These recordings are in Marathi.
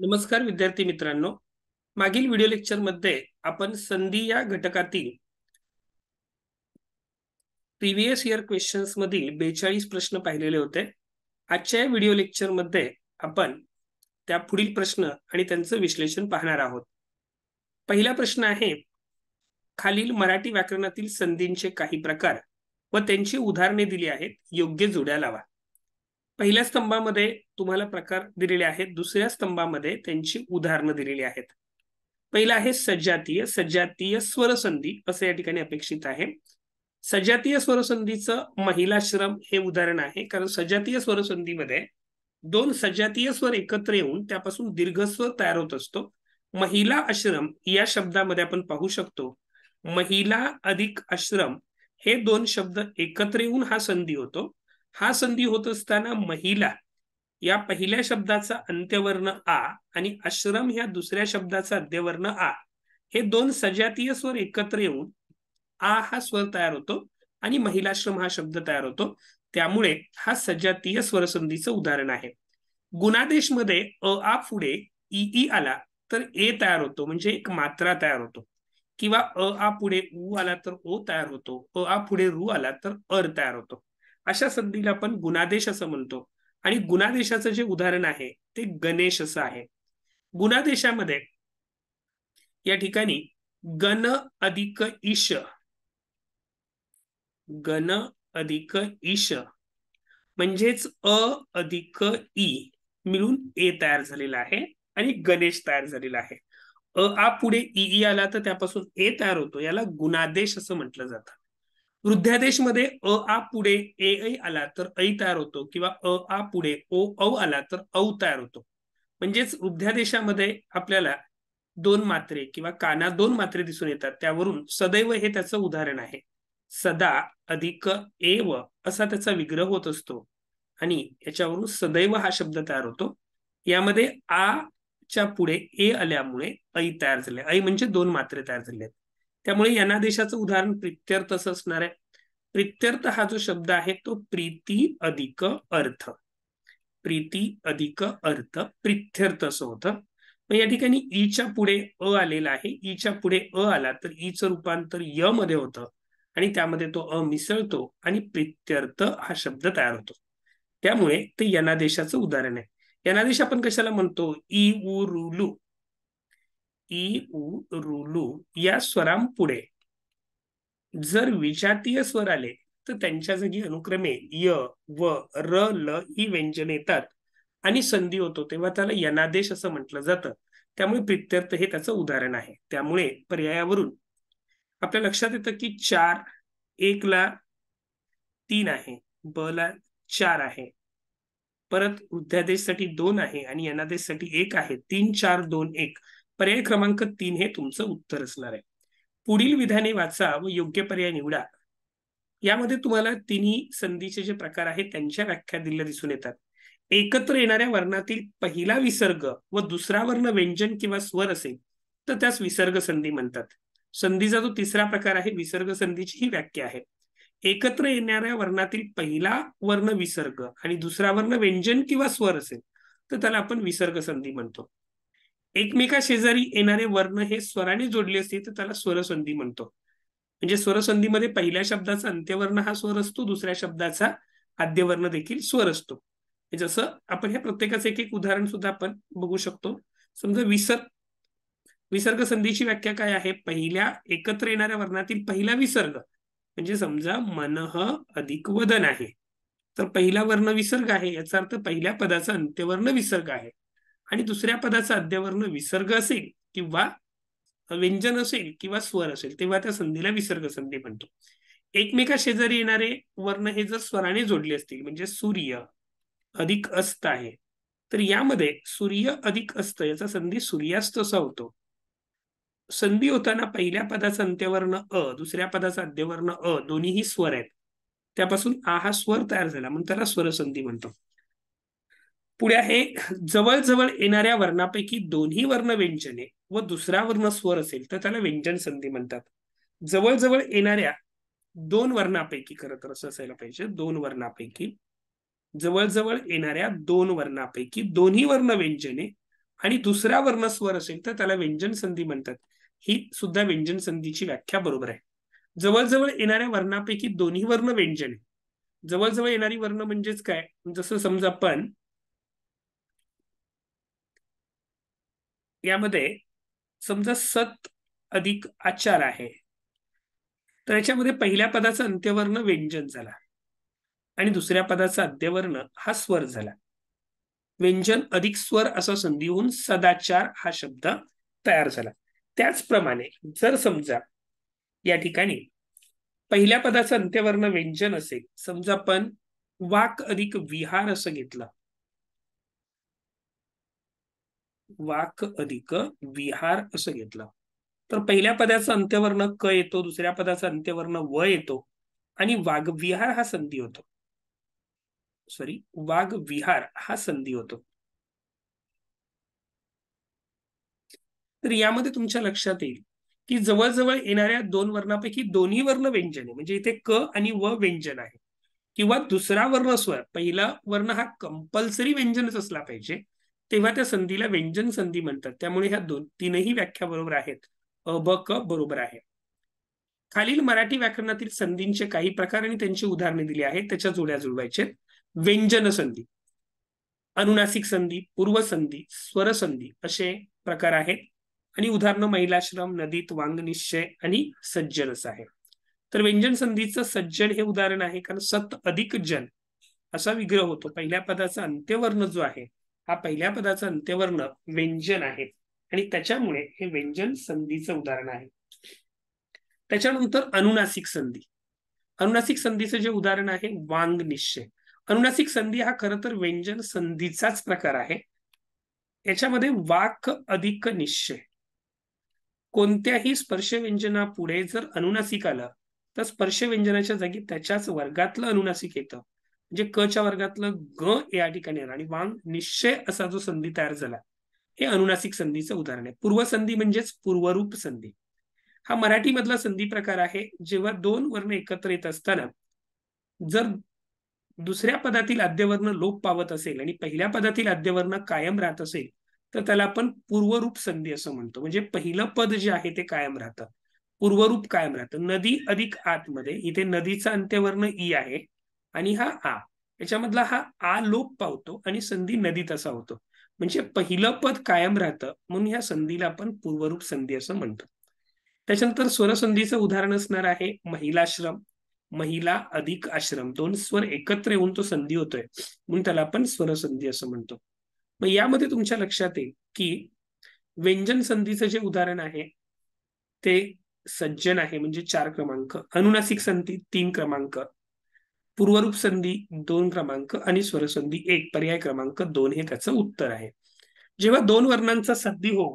नमस्कार विद्यार्थी मित्रांनो मागील व्हिडिओ लेक्चर मध्ये आपण संधी या घटकातील प्रिव्हियस इयर क्वेश्चन्स मधील बेचाळीस प्रश्न पाहिलेले होते आजच्या व्हिडिओ लेक्चर मध्ये आपण त्या पुढील प्रश्न आणि त्यांचं विश्लेषण पाहणार आहोत पहिला प्रश्न आहे खालील मराठी व्याकरणातील संधींचे काही प्रकार व त्यांची उदाहरणे दिली आहेत योग्य जोड्या लावा पहिल्या स्तंभामध्ये तुम्हाला प्रकार दिलेले आहेत दुसऱ्या स्तंभामध्ये त्यांची उदाहरणं दिलेली आहेत पहिला आहे सजातीय सजातीय स्वरसंधी असं या ठिकाणी अपेक्षित आहे सजातीय स्वरसंधीचं महिलाश्रम हे उदाहरण आहे कारण सजातीय स्वरसंधीमध्ये दोन सजातीय स्वर एकत्र येऊन त्यापासून दीर्घस्वर तयार होत असतो महिला आश्रम या शब्दामध्ये आपण पाहू शकतो महिला अधिक आश्रम हे दोन शब्द एकत्र येऊन हा संधी होतो हा संधी होत असताना महिला या पहिल्या शब्दाचा अंत्यवर्ण आ आणि आश्रम ह्या दुसऱ्या शब्दाचा अंत्यवर्ण आ हे दोन सजातीय स्वर एकत्र येऊन आ हा स्वर तयार होतो आणि महिलाश्रम हा शब्द तयार होतो त्यामुळे हा सजातीय स्वरसंधीचं उदाहरण आहे गुणादेशमध्ये अ आ पुढे ई ई आला तर ए तयार होतो म्हणजे एक मात्रा तयार होतो किंवा अ आ पुढे ऊ आला तर ओ तयार होतो अ आ पुढे रू आला तर अर तयार होतो अशा संधीला आपण गुणादेश असं म्हणतो आणि गुणादेशाचं जे उदाहरण आहे ते गणेश असं आहे गुणादेशामध्ये या ठिकाणी गण अधिक ईश गण अधिक ईश म्हणजेच अ अधिक ई मिळून ए तयार झालेला आहे आणि गणेश तयार झालेला आहे अ आ पुढे ई आला तर त्यापासून ए तयार होतो याला गुणादेश असं म्हटलं जातं वृद्ध्यादेशमध्ये अ आ पुढे ए ऐ आला तर ऐ तयार होतो किंवा अ आ पुढे ओ औ आला तर औ तयार होतो म्हणजेच वृद्ध्यादेशामध्ये आपल्याला दोन मात्रे किंवा काना दोन मात्रे दिसून येतात त्यावरून सदैव हे त्याचं उदाहरण आहे सदा अधिक एव असा त्याचा विग्रह होत असतो आणि याच्यावरून सदैव हा शब्द तयार होतो यामध्ये आ च्या पुढे ए आल्यामुळे ऐ तयार झाले ऐ म्हणजे दोन मात्रे तयार झाले त्यामुळे यांना देशाचं उदाहरण प्रित्यर्थ असं असणार आहे प्रित्यर्थ हा जो शब्द आहे तो प्रीती अधिक अर्थ प्रीती अधिक अर्थ प्रित्यर्थ असं होतं मग या ठिकाणी ईच्या पुढे अ आलेला आहे ईच्या पुढे अ आला तर ईचं रूपांतर य मध्ये होतं आणि त्यामध्ये तो अ मिसळतो आणि प्रित्यर्थ हा शब्द तयार होतो त्यामुळे ते यनादेशाचं उदाहरण आहे यनादेश आपण कशाला म्हणतो ई उ रुलू ई उ रुलू या स्वरांपुढे जर विजातीय स्वर आले तर त्यांच्या जागी अनुक्रमे य व र ल ही व्यंजन येतात आणि संधी होतो तेव्हा त्याला यनादेश असं म्हटलं जातं त्यामुळे प्रित्यर्थ हे त्याचं उदाहरण आहे त्यामुळे पर्यायावरून आपल्या लक्षात येतं की चार एक ला तीन आहे ब ला चार आहे परत वृद्धादेशसाठी दोन आहे आणि यनादेशसाठी एक आहे तीन चार दोन एक पर्याय क्रमांक तीन हे तुमचं उत्तर असणार आहे पुढील विधाने वाचा व योग्य पर्याय निवडा यामध्ये तुम्हाला तिन्ही संधीचे जे प्रकार आहेत त्यांच्या व्याख्या दिल्या दिसून येतात एकत्र येणाऱ्या वर्णातील पहिला विसर्ग व दुसरा वर्ण व्यंजन किंवा स्वर असेल तर त्यास विसर्ग संधी म्हणतात संधीचा जो तिसरा प्रकार आहे विसर्ग संधीची ही व्याख्या आहे एकत्र येणाऱ्या वर्णातील पहिला वर्ण विसर्ग आणि दुसरा वर्ण व्यंजन किंवा स्वर असेल तर त्याला आपण विसर्ग संधी म्हणतो एकमेका शेजारी येणारे वर्ण हे स्वराने जोडले असते तर त्याला स्वरसंधी म्हणतो म्हणजे स्वरसंधीमध्ये पहिल्या शब्दाचा अंत्यवर्ण हा स्वर असतो दुसऱ्या शब्दाचा आद्यवर्ण देखील स्वर असतो जसं आपण ह्या प्रत्येकाचं एक एक उदाहरण सुद्धा आपण बघू शकतो समजा विसर्ग विसर्ग संधीची व्याख्या काय आहे पहिल्या एकत्र येणाऱ्या वर्णातील पहिला विसर्ग म्हणजे समजा मनह अधिक वदन आहे तर पहिला वर्ण विसर्ग आहे याचा अर्थ पहिल्या पदाचा अंत्यवर्ण विसर्ग आहे आणि दुसऱ्या पदाचा अध्यावर्ण विसर्ग असेल किंवा व्यंजन असेल किंवा स्वर असेल तेव्हा त्या संधीला विसर्ग संधी म्हणतो एकमेका शेजारी येणारे वर्ण हे जर स्वराने जोडले असतील म्हणजे सूर्य अधिक अस्त आहे तर यामध्ये सूर्य अधिक अस्त याचा संधी सूर्यास्त असा होतो संधी होताना पहिल्या पदाचा अंत्यवर्ण अ दुसऱ्या पदाचा अध्यवर्ण अ दोन्हीही स्वर आहेत त्यापासून आ हा स्वर तयार झाला म्हणून त्याला स्वरसंधी म्हणतो पुढे आहे जवळजवळ येणाऱ्या वर्णापैकी दोन्ही वर्ण व्यंजने व दुसरा वर्ण स्वर असेल तर त्याला व्यंजन संधी म्हणतात जवळजवळ येणाऱ्या दोन वर्णापैकी खरं तर असं असायला पाहिजे दोन वर्णापैकी जवळजवळ येणाऱ्या दोन वर्णापैकी दोन्ही वर्ण व्यंजने आणि दुसरा वर्ण स्वर असेल तर त्याला व्यंजन संधी म्हणतात ही सुद्धा व्यंजन संधीची व्याख्या बरोबर आहे जवळजवळ येणाऱ्या वर्णापैकी दोन्ही वर्ण व्यंजने जवळजवळ येणारी वर्ण म्हणजेच काय जसं समजा पण यामध्ये समजा सत अधिक आचार आहे तर याच्यामध्ये पहिल्या पदाचा अंत्यवर्ण व्यंजन झाला आणि दुसऱ्या पदाचा अध्यवर्ण हा स्वर झाला व्यंजन अधिक स्वर असा संधी होऊन सदाचार हा शब्द तयार झाला त्याचप्रमाणे जर समजा या ठिकाणी पहिल्या पदाचा अंत्यवर्ण व्यंजन असेल समजा पण वाक अधिक विहार असं घेतलं वाक अधिक विहार असं घेतलं तर पहिल्या पदाचं अंत्यवर्ण क येतो दुसऱ्या पदाचा अंत्यवर्ण व येतो आणि वाघ विहार हा संधी होतो सॉरी वाघ विहार हा संधी होतो तर यामध्ये तुमच्या लक्षात येईल की जवळजवळ येणाऱ्या दोन वर्णापैकी दोन्ही वर्ण व्यंजन आहे म्हणजे इथे क आणि व व्यंजन आहे किंवा दुसरा वर्ण स्वर पहिला वर्ण हा कंपल्सरी व्यंजनच असला पाहिजे तेव्हा त्या संधीला व्यंजन संधी म्हणतात त्यामुळे ह्या दोन तीनही व्याख्या बरोबर आहेत अ ब क बरोबर आहे खालील मराठी व्याकरणातील संधींचे काही प्रकार आणि त्यांची उदाहरणे दिली आहेत त्याच्या जुळ्या जुळवायचे व्यंजन संधी अनुनासिक संधी पूर्वसंधी संधी असे प्रकार आहेत आणि उदाहरणं महिलाश्रम नदीत वांग निश्चय आणि असं आहे तर व्यंजन संधीचं सज्जन हे उदाहरण आहे कारण सत अधिक जन असा विग्रह होतो पहिल्या पदाचा अंत्यवर्ण जो आहे हा पहिल्या पदाचा अंत्यवर्ण व्यंजन आहे आणि त्याच्यामुळे हे व्यंजन संधीचं उदाहरण आहे त्याच्यानंतर अनुनासिक संधी अनुनासिक संधीचं जे उदाहरण आहे वांग निश्चय अनुनासिक संधी हा खर तर व्यंजन संधीचाच प्रकार आहे याच्यामध्ये वाक अधिक निश्चय कोणत्याही स्पर्श व्यंजना पुढे जर अनुनासिक आलं तर स्पर्श व्यंजनाच्या जागी त्याच्याच वर्गातलं अनुनासिक येतं म्हणजे क च्या वर्गातलं ग या ठिकाणी आणि वांग निश्चय असा जो संधी तयार झाला हे अनुनासिक संधीचं उदाहरण आहे पूर्वसंधी म्हणजेच पूर्वरूप संधी हा मराठी मधला संधी प्रकार आहे जेव्हा दोन वर्ण एकत्र येत असताना जर दुसऱ्या पदातील आद्यवर्ण लोप पावत असेल आणि पहिल्या पदातील आद्यवर्ण कायम राहत असेल तर त्याला आपण पूर्वरूप संधी असं म्हणतो म्हणजे पहिलं पद जे आहे ते कायम राहतं पूर्वरूप कायम राहतं नदी अधिक आतमध्ये इथे नदीचा अंत्यवर्ण ई आहे आणि हा आ याच्यामधला हा आ लोप पावतो आणि संधी नदीत असा होतो म्हणजे पहिलं पद कायम राहतं म्हणून ह्या संधीला आपण पूर्वरूप संधी असं म्हणतो त्याच्यानंतर स्वरसंधीचं उदाहरण असणार आहे महिलाश्रम महिला अधिक आश्रम दोन स्वर एकत्र येऊन तो संधी होतोय म्हणून त्याला आपण स्वरसंधी असं म्हणतो मग यामध्ये तुमच्या लक्षात येईल की व्यंजन संधीचं जे उदाहरण आहे ते सज्जन आहे म्हणजे चार क्रमांक अनुनासिक संधी तीन क्रमांक पूर्वरूप संधी दोन क्रमांक आणि स्वरसंधी एक पर्याय क्रमांक दोन हे त्याचं उत्तर आहे जेव्हा दोन वर्णांचा संधी हो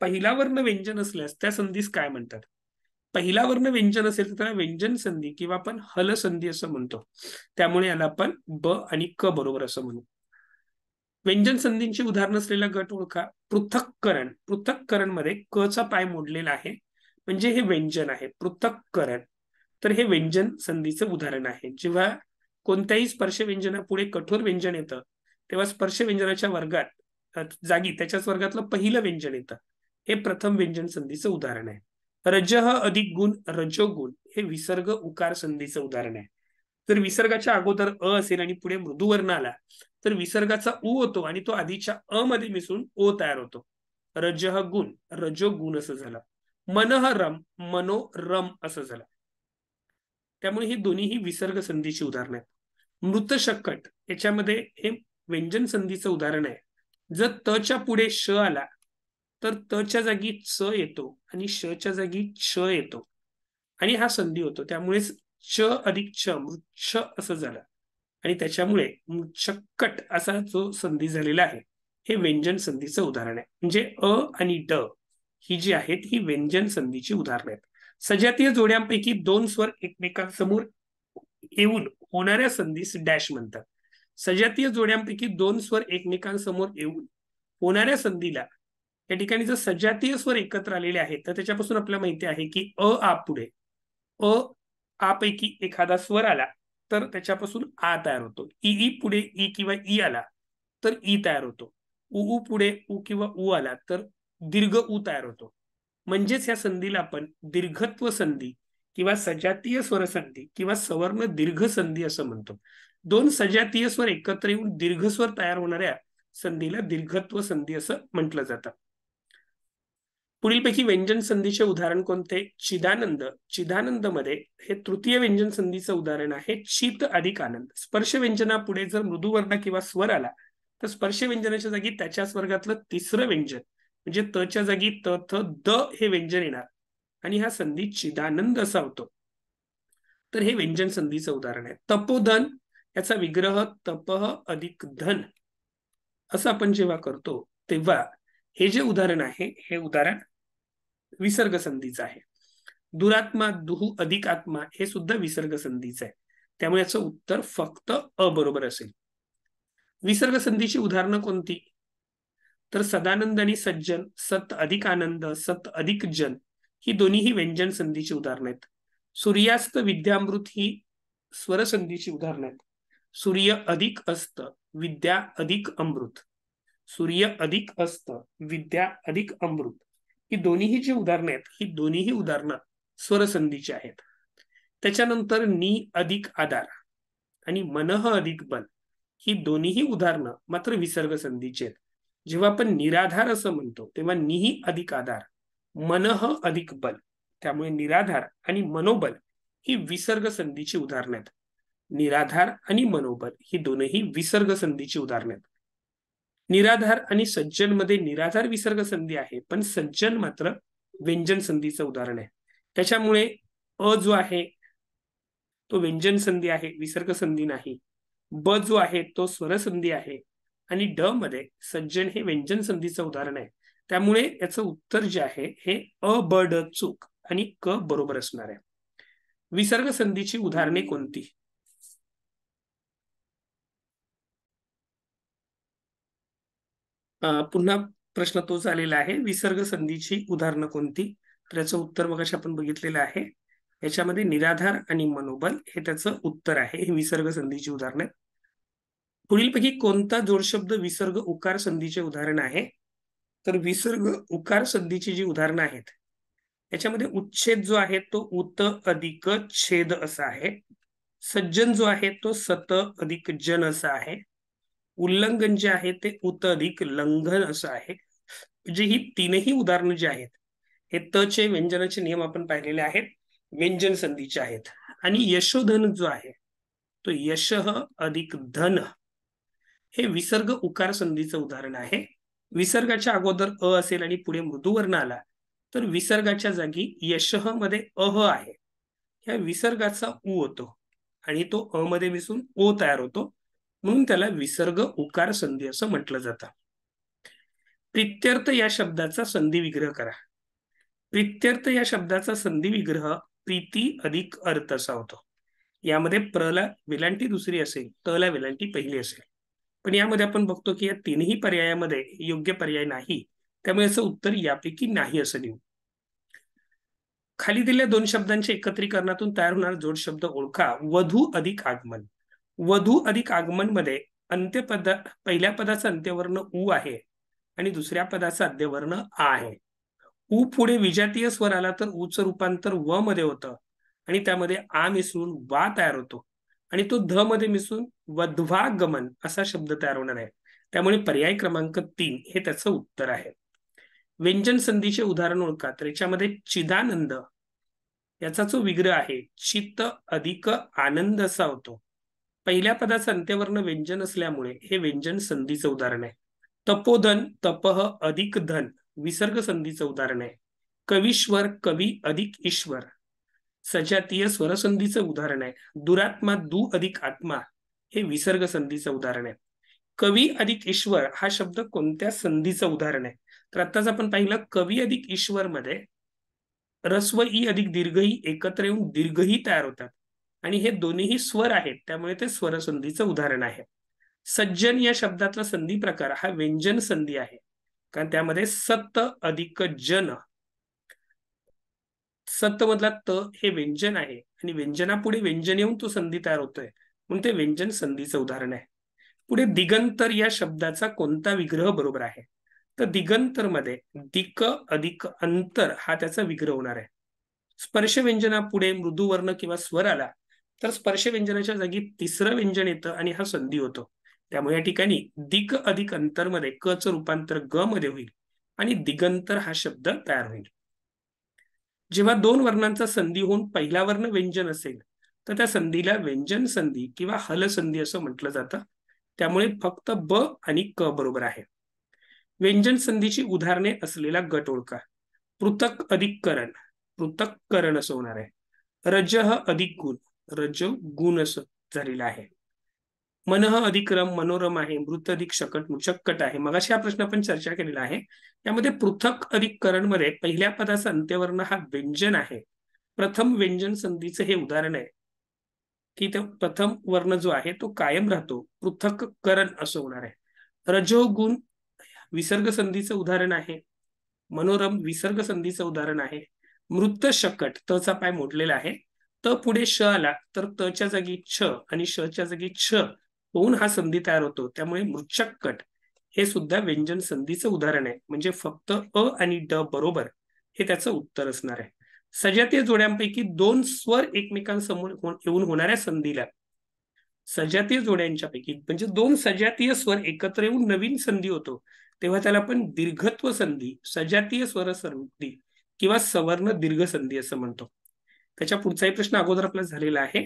पहिला वर्ण व्यंजन असल्यास त्या संधीस काय म्हणतात पहिला वर्ण व्यंजन असेल तर त्याला व्यंजन संधी किंवा आपण हल संधी असं म्हणतो त्यामुळे याला आपण ब आणि क बरोबर असं म्हणू व्यंजन संधींची उदाहरण असलेला गट ओळखा पृथक्करण पृथक्करण मध्ये क चा पाय मोडलेला आहे म्हणजे हे व्यंजन आहे पृथक्करण तर हे व्यंजन संधीचं उदाहरण आहे जेव्हा कोणत्याही स्पर्श पुढे कठोर व्यंजन येतं तेव्हा स्पर्श व्यंजनाच्या वर्गात जागी त्याच्याच वर्गातलं पहिलं व्यंजन येतं हे प्रथम व्यंजन संधीचं उदाहरण आहे रजह अधिक गुण रजोगुण हे विसर्ग उकार संधीचं उदाहरण आहे जर विसर्गाच्या अगोदर अ असेल आणि पुढे मृदुवर्ण आला तर विसर्गाचा उ होतो आणि तो आधीच्या अ मध्ये मिसळून ओ तयार होतो रजह गुण रजोगुण असं झालं मनहरम मनोरम असं झालं त्यामुळे ही दोन्हीही विसर्ग संधीची उदाहरणं आहेत मृत शकट याच्यामध्ये हे व्यंजन संधीचं उदाहरण आहे जर त च्या पुढे श आला तर च्या जागी च येतो आणि शच्या जागी छ येतो आणि हा संधी होतो त्यामुळेच च अधिक च मृच्छ असं झालं आणि त्याच्यामुळे मृच्छक्कट असा जो संधी झालेला आहे हे व्यंजन संधीचं उदाहरण आहे म्हणजे अ आणि ड ही जी आहेत ही व्यंजन संधीची उदाहरणं आहेत सजातीय जोड्यांपैकी दोन स्वर एकमेकांसमोर येऊन होणाऱ्या संधीस डॅश म्हणतात सजातीय जोड्यांपैकी दोन स्वर एकमेकांसमोर येऊन होणाऱ्या संधीला या ठिकाणी जर सजातीय स्वर एकत्र आलेले आहेत तर त्याच्यापासून आपल्याला माहिती आहे की अ आ पुढे अ आपैकी एखादा स्वर आला तर त्याच्यापासून आ तयार होतो ई ई पुढे ई किंवा ई आला तर ई तयार होतो उ पुढे उ किंवा उ आला तर दीर्घ उ तयार होतो म्हणजेच या संधीला आपण दीर्घत्व संधी किंवा सजातीय स्वर संधी किंवा सवर्ण दीर्घ संधी असं म्हणतो दोन सजातीय स्वर एकत्र येऊन दीर्घ स्वर तयार होणाऱ्या संधीला दीर्घत्व संधी असं म्हटलं जातं पुढीलपैकी व्यंजन संधीचे उदाहरण कोणते चिदानंद चिदानंद मध्ये हे तृतीय व्यंजन संधीचं उदाहरण आहे चित अधिक आनंद स्पर्श व्यंजनापुढे जर मृदुवर्ण किंवा स्वर आला तर स्पर्श व्यंजनाच्या जागी त्याच्याच वर्गातलं तिसरं व्यंजन म्हणजे त च्या जागी त थ द हे व्यंजन येणार आणि हा संधी चिदानंद असा होतो तर हे व्यंजन संधीचं उदाहरण आहे तपोधन याचा विग्रह तपह अधिक धन असं आपण जेव्हा करतो तेव्हा हे जे उदाहरण आहे हे उदाहरण विसर्ग संधीचं आहे दुरात्मा दुहु अधिक आत्मा हे सुद्धा विसर्ग संधीचं आहे त्यामुळे याचं उत्तर फक्त अ बरोबर असेल विसर्ग संधीची उदाहरणं कोणती तर सदानंद आणि सज्जन सत अधिक आनंद सत अधिक जन ही दोन्हीही व्यंजन संधीची उदाहरणं आहेत सूर्यास्त विद्यामृत ही स्वरसंधीची उदाहरणं आहेत सूर्य अधिक अस्त विद्या अधिक अमृत सूर्य अधिक अस्त विद्या अधिक अमृत ही दोन्हीही जी उदाहरणं आहेत ही दोन्हीही उदाहरणं स्वरसंधीची आहेत त्याच्यानंतर नी अधिक आधार आणि मनह अधिक बल ही दोन्हीही उदाहरणं मात्र विसर्ग संधीची आहेत जेव्हा आपण निराधार असं म्हणतो तेव्हा निही अधिक आधार मनह अधिक बल त्यामुळे निराधार आणि मनोबल ही विसर्ग संधीची उदाहरणे आहेत निराधार आणि मनोबल ही दोनही विसर्ग संधीची उदाहरणे आहेत निराधार आणि सज्जन मध्ये निराधार विसर्ग संधी आहे पण सज्जन मात्र व्यंजन संधीचं उदाहरण आहे त्याच्यामुळे अ जो आहे तो व्यंजन संधी आहे विसर्ग संधी नाही ब जो आहे तो स्वरसंधी आहे आणि ड मध्ये सज्जन हे व्यंजन संधीचं उदाहरण आहे त्यामुळे याचं उत्तर जे आहे हे अ ब ड चूक आणि क बरोबर असणार आहे विसर्ग संधीची उदाहरणे कोणती पुन्हा प्रश्न तोच आलेला आहे विसर्ग संधीची उदाहरणं कोणती तर याचं उत्तर मग आपण बघितलेलं आहे याच्यामध्ये निराधार आणि मनोबल हे त्याचं उत्तर आहे हे विसर्ग संधीची उदाहरणं आहेत पुढीलपैकी कोणता जोडशब्द विसर्ग उकार संधीचे उदाहरण आहे तर विसर्ग उकार संधीची जी उदाहरणं आहेत याच्यामध्ये उच्छेद जो आहे तो उत अधिक छेद असा आहे सज्जन जो आहे तो सत अधिक जन असा आहे उल्लंघन जे आहे ते उत अधिक लंघन असं आहे म्हणजे ही तीनही उदाहरणं जी आहेत हे तचे व्यंजनाचे नियम आपण पाहिलेले आहेत व्यंजन संधीचे आहेत आणि यशोधन जो आहे तो यश अधिक धन हे विसर्ग उकार संधीचं उदाहरण आहे विसर्गाच्या अगोदर अ असेल आणि पुढे मृदुवर्ण आला तर विसर्गाच्या जागी यशह मध्ये अह आहे ह्या विसर्गाचा उ होतो आणि तो अ मध्ये मिसळून ओ तयार होतो म्हणून त्याला विसर्ग उकार संधी असं म्हटलं जातं प्रित्यर्थ या शब्दाचा संधी विग्रह करा प्रित्यर्थ या शब्दाचा संधी विग्रह प्रीती अधिक अर्थ असा होतो यामध्ये प्रला वेलांटी दुसरी असेल तला वेलांटी पहिली असेल पण यामध्ये आपण बघतो की या तीनही पर्यायामध्ये योग्य पर्याय नाही त्यामुळे असं उत्तर यापैकी नाही असं लिहू खाली दिलेल्या दोन शब्दांच्या एकत्रीकरणातून तयार होणारा जोड शब्द ओळखा वधू अधिक आगमन वधू अधिक आगमन मध्ये अंत्यपद पहिल्या पदाचं अंत्यवर्ण उ आहे आणि दुसऱ्या पदाचं अध्यवर्ण आ आहे ऊ पुढे विजातीय स्वर आला तर ऊचं रूपांतर व मध्ये होतं आणि त्यामध्ये आ मिसळून वा तयार होतो आणि तो ध मध्ये मिसळून वध्वागमन असा शब्द तयार होणार आहे त्यामुळे पर्याय क्रमांक तीन हे त्याचं उत्तर आहे व्यंजन संधीचे उदाहरण ओळखा तर याच्यामध्ये चिदानंद याचा जो विग्रह आहे चित्त अधिक आनंद असा होतो पहिल्या पदाचा अंत्यवर्ण व्यंजन असल्यामुळे हे व्यंजन संधीचं उदाहरण आहे तपोधन तपह अधिक धन विसर्ग संधीचं उदाहरण आहे कवीश्वर कवी अधिक ईश्वर सजातीय स्वरसंधीचं उदाहरण आहे दुरात्मा दू अधिक आत्मा हे विसर्ग संधीचं उदाहरण आहे कवी अधिक ईश्वर हा शब्द कोणत्या संधीचं उदाहरण आहे तर आताच आपण पाहिलं कवी अधिक ईश्वर मध्ये रस्व ई अधिक दीर्घही एकत्र येऊन दीर्घही तयार होतात आणि हे दोन्हीही स्वर आहेत त्यामुळे ते स्वरसंधीचं उदाहरण आहे सज्जन या शब्दातला संधी प्रकार हा व्यंजन संधी आहे कारण त्यामध्ये सत अधिक जन सत मधला त हे व्यंजन आहे आणि व्यंजनापुढे व्यंजन येऊन तो संधी तयार होतोय म्हणून ते व्यंजन संधीचं उदाहरण आहे पुढे दिगंतर या शब्दाचा कोणता विग्रह बरोबर आहे तर दिगंतर मध्ये दिक अधिक अंतर हा त्याचा विग्रह होणार आहे स्पर्श व्यंजनापुढे मृदुवर्ण किंवा स्वर आला तर स्पर्श व्यंजनाच्या जागी तिसरं व्यंजन येतं आणि हा संधी होतो त्यामुळे या ठिकाणी दिक अधिक अंतर मध्ये क च रूपांतर ग मध्ये होईल आणि दिगंतर हा शब्द तयार होईल जेव्हा दोन वर्णांचा संधी होऊन पहिला वर्ण व्यंजन असेल तर त्या संधीला व्यंजन संधी किंवा हल संधी असं म्हटलं जातं त्यामुळे फक्त ब आणि क बरोबर आहे व्यंजन संधीची उदाहरणे असलेला गट ओळखा पृथक पृथक करण असं होणार आहे रज अधिक गुण रज गुण असं झालेलं आहे मनः अधिक्रम मनोरम आहे मृत अधिक शकट शकट आहे मगाशी हा प्रश्न आपण चर्चा केलेला आहे त्यामध्ये पृथक करण मध्ये पहिल्या पदाचा अंत्यवर्ण हा व्यंजन आहे प्रथम व्यंजन संधीचं हे उदाहरण आहे की प्रथम वर्ण जो आहे तो कायम राहतो करण असं होणार आहे रजोगुण विसर्ग संधीचं उदाहरण आहे मनोरम विसर्ग संधीचं उदाहरण आहे मृत शकट त चा पाय मोडलेला आहे त पुढे श आला तर च्या जागी छ आणि श च्या जागी छ होऊन हा संधी तयार होतो त्यामुळे मृच्छक्कट हे सुद्धा व्यंजन संधीचं उदाहरण आहे म्हणजे फक्त अ आणि ड बरोबर हे त्याचं उत्तर असणार आहे सजातीय जोड्यांपैकी दोन स्वर एकमेकांसमोर हो-, येऊन होणाऱ्या संधीला सजातीय जोड्यांच्या पैकी म्हणजे दोन सजातीय स्वर एकत्र येऊन नवीन संधी होतो तेव्हा त्याला आपण दीर्घत्व संधी सजातीय स्वर संधी किंवा सवर्ण दीर्घ संधी असं म्हणतो त्याच्या पुढचाही प्रश्न अगोदर आपला झालेला आहे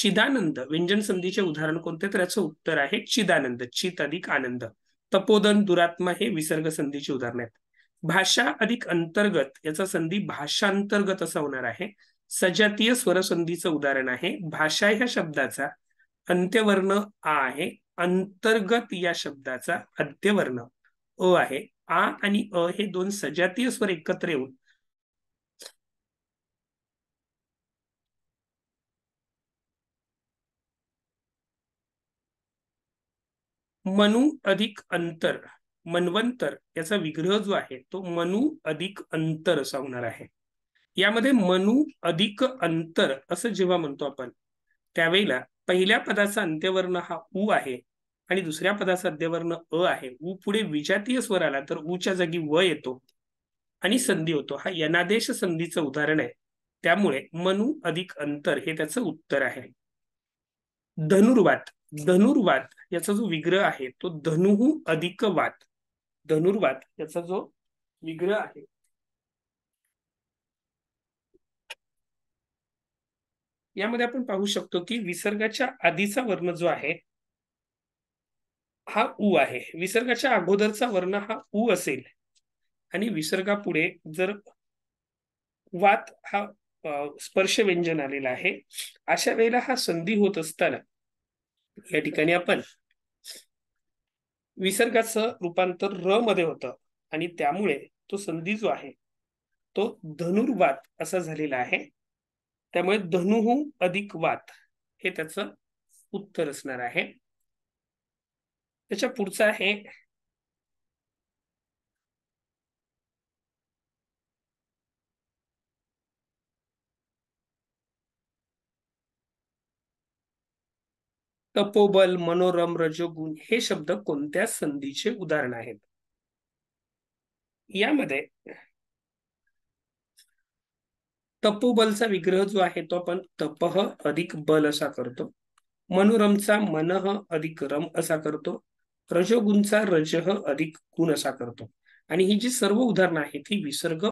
चिदानंद व्यंजन संधीचे उदाहरण कोणते तर याचं उत्तर आहे चिदानंद चित अधिक आनंद तपोदन दुरात्मा हे विसर्ग संधीचे उदाहरण आहेत भाषा अधिक अंतर्गत याचा संधी भाषांतर्गत असा होणार आहे सजातीय स्वरसंधीचं उदाहरण आहे भाषा ह्या शब्दाचा अंत्यवर्ण आ आहे अंतर्गत या शब्दाचा अध्यवर्ण अ आहे आ आणि अ हे दोन सजातीय स्वर एकत्र येऊन मनु अधिक अंतर मनवंतर याचा विग्रह जो आहे तो मनु अधिक अंतर असा होणार आहे यामध्ये मनु अधिक अंतर असं जेव्हा म्हणतो आपण त्यावेळेला पहिल्या पदाचा अंत्यवर्ण हा उ आहे आणि दुसऱ्या पदाचा अंत्यवर्ण अ आहे उ पुढे विजातीय स्वर आला तर ऊच्या जागी व येतो आणि संधी होतो हा यनादेश संधीचं उदाहरण आहे त्यामुळे मनु अधिक अंतर हे त्याचं उत्तर आहे धनुर्वात धनुर्वात याचा जो विग्रह आहे तो धनुहू अधिक वात धनुर्वात याचा जो विग्रह आहे यामध्ये आपण पाहू शकतो की विसर्गाच्या आधीचा वर्ण जो आहे हा उ आहे विसर्गाच्या अगोदरचा वर्ण हा उ असेल आणि विसर्गापुढे जर वात हा स्पर्श व्यंजन आलेला आहे अशा वेळेला हा संधी होत असताना या ठिकाणी आपण विसर्गाचं रूपांतर र मध्ये होतं आणि त्यामुळे तो संधी जो आहे तो धनुर्वात असा झालेला आहे त्यामुळे धनुहू अधिक वात हे त्याच उत्तर असणार आहे त्याच्या पुढचं आहे तपोबल मनोरम रजोगुण हे शब्द कोणत्या संधीचे उदाहरण आहेत यामध्ये तपोबलचा विग्रह जो आहे तो आपण तपह अधिक बल असा करतो मनोरमचा मनह अधिक रम असा करतो रजोगुणचा रजह अधिक गुण असा करतो आणि ही जी सर्व उदाहरणं आहेत ही विसर्ग